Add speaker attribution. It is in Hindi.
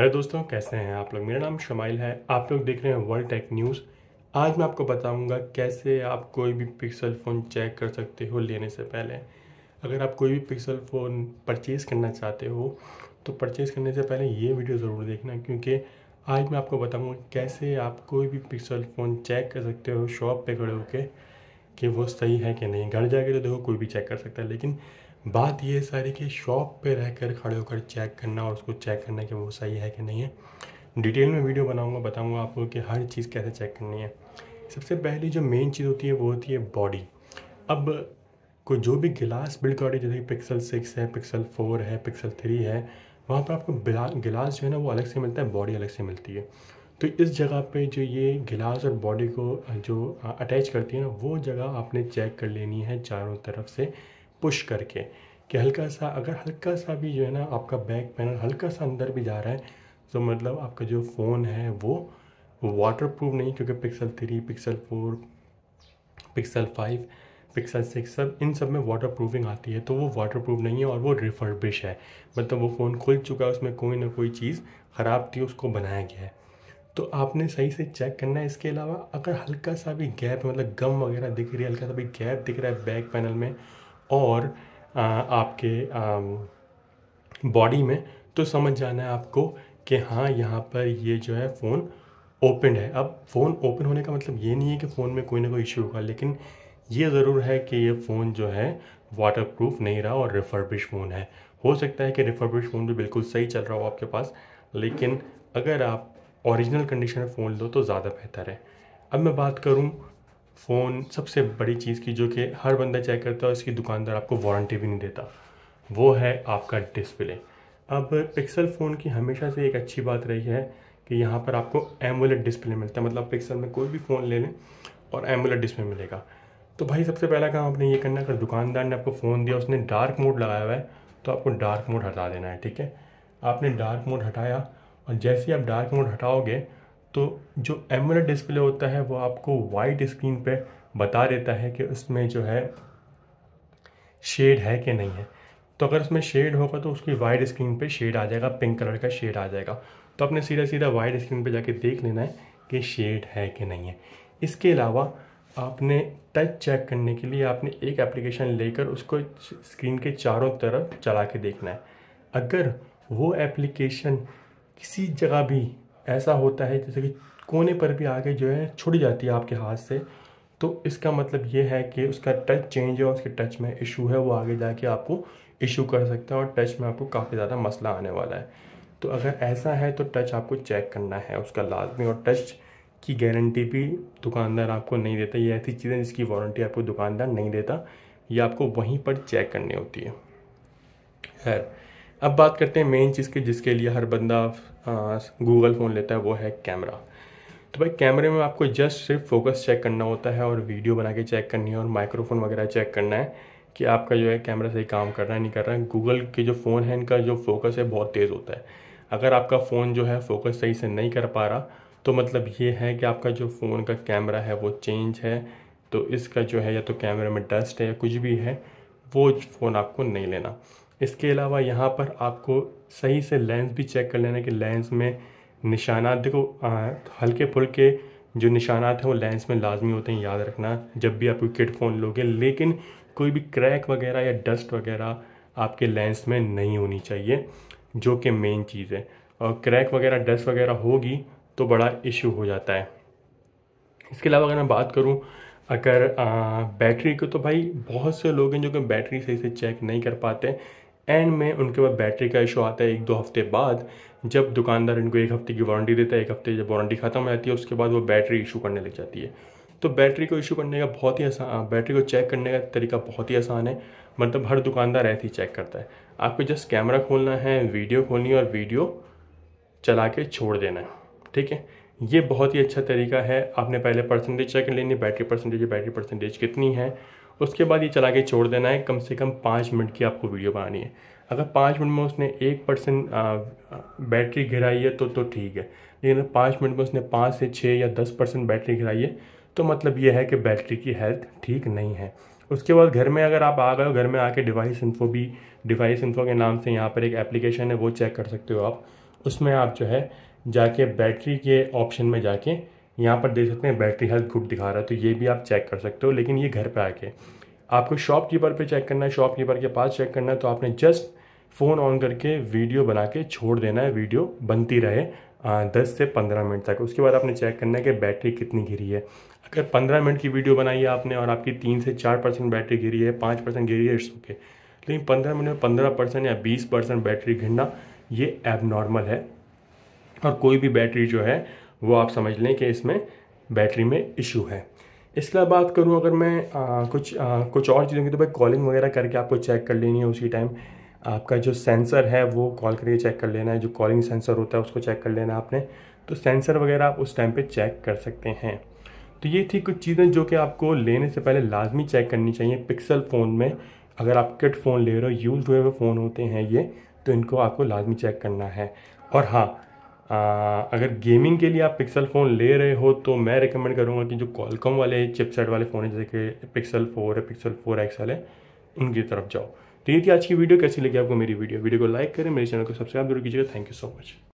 Speaker 1: हेलो दोस्तों कैसे हैं आप लोग मेरा नाम शमाइल है आप लोग देख रहे हैं वर्ल्ड टेक न्यूज़ आज मैं आपको बताऊंगा कैसे आप कोई भी पिक्सल फ़ोन चेक कर सकते हो लेने से पहले अगर आप कोई भी पिक्सल फ़ोन परचेज़ करना चाहते हो तो परचेज़ करने से पहले ये वीडियो ज़रूर देखना क्योंकि आज मैं आपको बताऊँगा कैसे आप कोई भी पिक्सल फ़ोन चेक कर सकते हो शॉप पर खड़े होकर कि वो सही है कि नहीं घर जाके तो देखो कोई भी चेक कर सकता है लेकिन बात ये सारी कि शॉप पे रहकर खड़े होकर चेक करना और उसको चेक करना कि वो सही है कि नहीं है डिटेल में वीडियो बनाऊंगा बताऊंगा आपको कि हर चीज़ कैसे चेक करनी है सबसे पहली जो मेन चीज़ होती है वो होती है बॉडी अब कोई जो भी गिलास बिल्ड कर जैसे कि पिक्सल सिक्स है पिक्सल फोर है पिक्सल थ्री है वहाँ पर आपको गिलास जो है ना वो अलग से मिलता है बॉडी अलग से मिलती है तो इस जगह पे जो ये गिलास और बॉडी को जो अटैच करती है ना वो जगह आपने चेक कर लेनी है चारों तरफ से पुश करके कि हल्का सा अगर हल्का सा भी जो है ना आपका बैक पैनल हल्का सा अंदर भी जा रहा है तो मतलब आपका जो फ़ोन है वो वाटर प्रूफ नहीं क्योंकि pixel three pixel four pixel five pixel six सब इन सब में वाटर प्रूफिंग आती है तो वो वाटर प्रूफ नहीं है और वो रिफर्बिश है मतलब वो फ़ोन खुल चुका है उसमें कोई ना कोई चीज़ ख़राब थी उसको बनाया गया है तो आपने सही से चेक करना है इसके अलावा अगर हल्का सा भी गैप मतलब गम वगैरह दिख रही है हल्का सा भी गैप दिख रहा है बैक पैनल में और आपके बॉडी में तो समझ जाना है आपको कि हाँ यहाँ पर ये जो है फ़ोन ओपन है अब फ़ोन ओपन होने का मतलब ये नहीं है कि फ़ोन में कोई ना कोई इश्यू होगा लेकिन ये ज़रूर है कि ये फ़ोन जो है वाटर प्रूफ नहीं रहा और रिफर्बिश फ़ोन है हो सकता है कि रिफर्बिश फ़ोन भी बिल्कुल सही चल रहा हो आपके पास लेकिन अगर आप ओरिजिनल कंडीशन में फ़ोन लो तो ज़्यादा बेहतर है अब मैं बात करूँ फ़ोन सबसे बड़ी चीज़ की जो कि हर बंदा चेक करता है इसकी दुकानदार आपको वारंटी भी नहीं देता वो है आपका डिस्प्ले अब पिक्सल फ़ोन की हमेशा से एक अच्छी बात रही है कि यहाँ पर आपको एमुलेट डिस्प्ले मिलता है मतलब पिक्सल में कोई भी फ़ोन ले लें और एमुलेट डिस्प्ले मिलेगा तो भाई सबसे पहला काम आपने ये करना अगर दुकानदार ने आपको फ़ोन दिया उसने डार्क मोड लगाया हुआ है तो आपको डार्क मोड हटा देना है ठीक है आपने डार्क मोड हटाया और जैसे ही आप डार्क मोड हटाओगे तो जो एमुलेट डिस्प्ले होता है वो आपको वाइट स्क्रीन पे बता देता है कि उसमें जो है शेड है कि नहीं है तो अगर उसमें शेड होगा तो उसकी वाइट स्क्रीन पे शेड आ जाएगा पिंक कलर का शेड आ जाएगा तो आपने सीधा सीधा वाइट स्क्रीन पे जाके देख लेना है कि शेड है कि नहीं है इसके अलावा आपने टच चेक करने के लिए आपने एक एप्लीकेशन लेकर उसको स्क्रीन के चारों तरफ चला के देखना है अगर वो एप्लीकेशन किसी जगह भी ऐसा होता है जैसे कि कोने पर भी आगे जो है छुट जाती है आपके हाथ से तो इसका मतलब ये है कि उसका टच चेंज है उसके टच में इशू है वो आगे जाके आपको इशू कर सकता है और टच में आपको काफ़ी ज़्यादा मसला आने वाला है तो अगर ऐसा है तो टच आपको चेक करना है उसका लाजमी और टच की गारंटी भी दुकानदार आपको नहीं देता ये ऐसी चीज़ें जिसकी वारंटी आपको दुकानदार नहीं देता ये आपको वहीं पर चेक करनी होती है खैर अब बात करते हैं मेन चीज़ की जिसके लिए हर बंदा गूगल फ़ोन लेता है वो है कैमरा तो भाई कैमरे में आपको जस्ट सिर्फ फोकस चेक करना होता है और वीडियो बना के चेक करनी है और माइक्रोफोन वगैरह चेक करना है कि आपका जो है कैमरा सही काम कर रहा है नहीं कर रहा है गूगल के जो फ़ोन है इनका जो फोकस है बहुत तेज़ होता है अगर आपका फ़ोन जो है फोकस सही से नहीं कर पा रहा तो मतलब ये है कि आपका जो फ़ोन का कैमरा है वो चेंज है तो इसका जो है या तो कैमरे में डस्ट है या कुछ भी है वो फ़ोन आपको नहीं लेना इसके अलावा यहाँ पर आपको सही से लेंस भी चेक कर लेना कि लेंस में निशाना देखो हल्के फुल्के जो निशानात हैं वो लेंस में लाजमी होते हैं याद रखना जब भी आप किट फ़ोन लोगे लेकिन कोई भी क्रैक वगैरह या डस्ट वगैरह आपके लेंस में नहीं होनी चाहिए जो कि मेन चीज़ है और क्रैक वगैरह डस्ट वगैरह होगी तो बड़ा इशू हो जाता है इसके अलावा अगर मैं बात करूँ अगर बैटरी को तो भाई बहुत से लोग हैं जो कि बैटरी सही से चेक नहीं कर पाते एंड में उनके बाद बैटरी का इशू आता है एक दो हफ्ते बाद जब दुकानदार इनको एक हफ्ते की वारंटी देता है एक हफ्ते जब वारंटी ख़त्म हो जाती है उसके बाद वो बैटरी इशू करने लग जाती है तो बैटरी को इशू करने का बहुत ही आसान बैटरी को चेक करने का तरीका बहुत ही आसान है मतलब हर दुकानदार ऐसे ही चेक करता है आपको जस्ट कैमरा खोलना है वीडियो खोलनी है और वीडियो चला के छोड़ देना है ठीक है ये बहुत ही अच्छा तरीका है आपने पहले परसेंटेज चेक कर लेनी बैटरी परसेंटेज बैटरी परसेंटेज कितनी है उसके बाद ये चला के छोड़ देना है कम से कम पाँच मिनट की आपको वीडियो बनानी है अगर पाँच मिनट में उसने एक परसेंट बैटरी घिराई है तो तो ठीक है लेकिन अगर पाँच मिनट में उसने पाँच से छः या दस परसेंट बैटरी घिराई है तो मतलब ये है कि बैटरी की हेल्थ ठीक नहीं है उसके बाद घर में अगर आप आ गए हो घर में आके डिवाइस इन्फो भी डिवाइस इन्फो के नाम से यहाँ पर एक एप्लीकेशन है वो चेक कर सकते हो आप उसमें आप जो है जाके बैटरी के ऑप्शन में जाके यहाँ पर देख सकते हैं बैटरी हेल्थ गुड दिखा रहा है तो ये भी आप चेक कर सकते हो लेकिन ये घर पर आके आपको शॉपकीपर पे चेक करना है शॉपकीपर के पास चेक करना है तो आपने जस्ट फ़ोन ऑन करके वीडियो बना के छोड़ देना है वीडियो बनती रहे दस से पंद्रह मिनट तक उसके बाद आपने चेक करना है कि बैटरी कितनी घिरी है अगर पंद्रह मिनट की वीडियो बनाई है आपने और आपकी तीन से चार परसेंट बैटरी घिरी है पाँच परसेंट गिरी है इट्स ओके लेकिन पंद्रह मिनट में पंद्रह परसेंट या बीस परसेंट बैटरी घिरना ये एब नॉर्मल है और कोई भी बैटरी जो है वो आप समझ लें कि इसमें बैटरी में इशू है इसके अलावा बात करूँ अगर मैं आ, कुछ आ, कुछ और चीज़ों की तो भाई कॉलिंग वगैरह करके आपको चेक कर लेनी है उसी टाइम आपका जो सेंसर है वो कॉल करके चेक कर लेना है जो कॉलिंग सेंसर होता है उसको चेक कर लेना आपने तो सेंसर वगैरह आप उस टाइम पे चेक कर सकते हैं तो ये थी कुछ चीज़ें जो कि आपको लेने से पहले लाजमी चेक करनी चाहिए पिक्सल फ़ोन में अगर आप किट फ़ोन ले रहे हो यूज हुए हुए फ़ोन होते हैं ये तो इनको आपको लाजमी चेक करना है और हाँ आ, अगर गेमिंग के लिए आप पिक्सल फ़ोन ले रहे हो तो मैं रिकमेंड करूँगा कि जो कॉलकॉम वाले चिपसेट वाले फ़ोन है जैसे कि पिक्सल फोर है पिक्सल फोर एक्स है उनकी तरफ जाओ तो ये थी आज की वीडियो कैसी लगी आपको मेरी वीडियो वीडियो को लाइक करें मेरे चैनल को सब्सक्राइब जरूर कीजिएगा थैंक यू सो मच